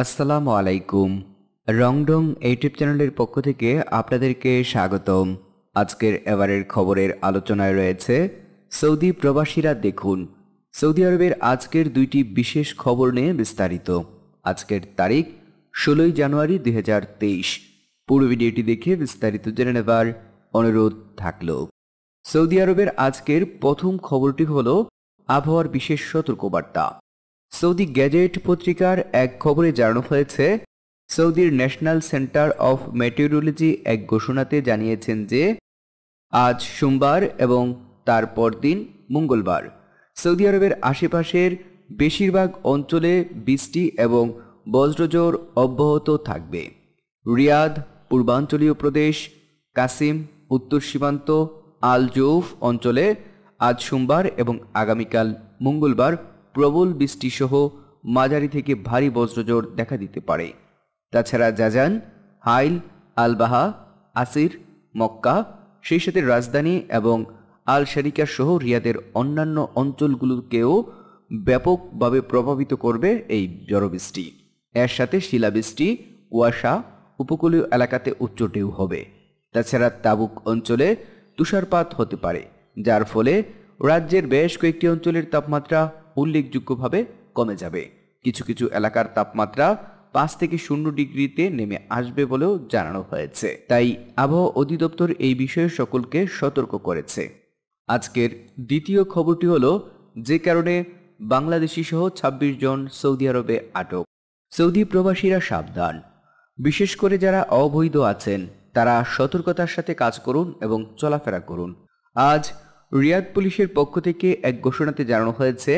আসসালামু আলাইকুম রংডং ইউটিউব চ্যানেলের পক্ষ থেকে আপনাদেরকে স্বাগতম আজকের এবারের খবরের আলোচনায় রয়েছে সৌদি প্রবাসীরা দেখুন সৌদি আরবের আজকের দুইটি বিশেষ খবর নিয়ে বিস্তারিত আজকের তারিখ ষোলোই জানুয়ারি দুই পুরো ভিডিওটি দেখে বিস্তারিত জেনে নেবার অনুরোধ থাকল সৌদি আরবের আজকের প্রথম খবরটি হল আবহাওয়ার বিশেষ সতর্কবার্তা সৌদি গ্যাজেট পত্রিকার এক খবরে জানানো হয়েছে সৌদির ন্যাশনাল সেন্টার অফ মেটেরিওলজি এক ঘোষণাতে জানিয়েছেন যে আজ সোমবার এবং তারপর দিন মঙ্গলবার সৌদি আরবের আশেপাশের বেশিরভাগ অঞ্চলে বৃষ্টি এবং বজ্রজোর অব্যাহত থাকবে রিয়াদ পূর্বাঞ্চলীয় প্রদেশ কাসিম উত্তর সীমান্ত আল জৌফ অঞ্চলে আজ সোমবার এবং আগামীকাল মঙ্গলবার প্রবল বৃষ্টিসহ মাঝারি থেকে ভারী বজ্রজোর দেখা দিতে পারে তাছাড়া জাজান হাইল আলবাহা আসির মক্কা সেই সাথে রাজধানী এবং আল শারিকা সহ রিয়াদের অন্যান্য অঞ্চলগুলোকেও ব্যাপকভাবে প্রভাবিত করবে এই জড়বৃষ্টি এর সাথে শিলাবৃষ্টি কুয়াশা উপকূলীয় এলাকাতে উচ্চ ঢেউ হবে তাছাড়া তাবুক অঞ্চলে তুষারপাত হতে পারে যার ফলে রাজ্যের বেশ কয়েকটি অঞ্চলের তাপমাত্রা উল্লেখযোগ্যভাবে কমে যাবে কিছু কিছু এলাকার তাপমাত্রা পাঁচ থেকে শূন্য ডিগ্রিতে নেমে আসবে বলেও জানানো হয়েছে তাই আবহাওয়া অধিদপ্তর এই বিষয়ে সকলকে সতর্ক করেছে আজকের দ্বিতীয় খবরটি হলো যে কারণে বাংলাদেশি সহ ২৬ জন সৌদি আরবে আটক সৌদি প্রবাসীরা সাবধান বিশেষ করে যারা অবৈধ আছেন তারা সতর্কতার সাথে কাজ করুন এবং চলাফেরা করুন আজ রিয়াদ পুলিশের পক্ষ থেকে এক ঘোষণাতে জানানো হয়েছে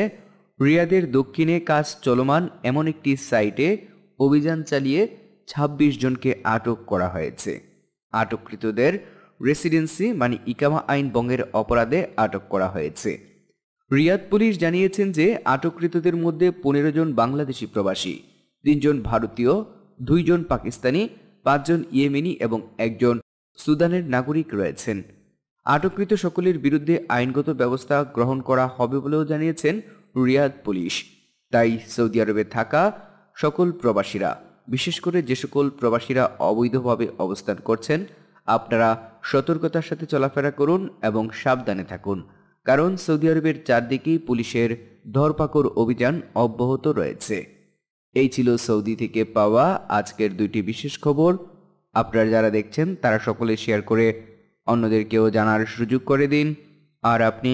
রিয়াদের দক্ষিণে কাজ চলমান এমন একটি সাইটে অভিযান চালিয়ে ২৬ জনকে আটক করা হয়েছে আটককৃতদের রেসিডেন্সি মানে ইকামা আইন বঙ্গের অপরাধে আটক করা হয়েছে রিয়াদ পুলিশ জানিয়েছেন যে আটককৃতদের মধ্যে পনেরো জন বাংলাদেশি প্রবাসী তিনজন ভারতীয় দুইজন পাকিস্তানি পাঁচজন ইয়েমেনি এবং একজন সুদানের নাগরিক রয়েছেন আটককৃত সকলের বিরুদ্ধে আইনগত ব্যবস্থা গ্রহণ করা হবে বলেও জানিয়েছেন রিয়াদ পুলিশ তাই সৌদি আরবে থাকা সকল প্রবাসীরা বিশেষ করে যে সকল প্রবাসীরা অবৈধভাবে অবস্থান করছেন আপনারা সতর্কতার সাথে চলাফেরা করুন এবং সাবধানে থাকুন কারণ সৌদি আরবের চারদিকেই পুলিশের ধরপাকড় অভিযান অব্যাহত রয়েছে এই ছিল সৌদি থেকে পাওয়া আজকের দুইটি বিশেষ খবর আপনারা যারা দেখছেন তারা সকলে শেয়ার করে অন্যদেরকেও জানার সুযোগ করে দিন আর আপনি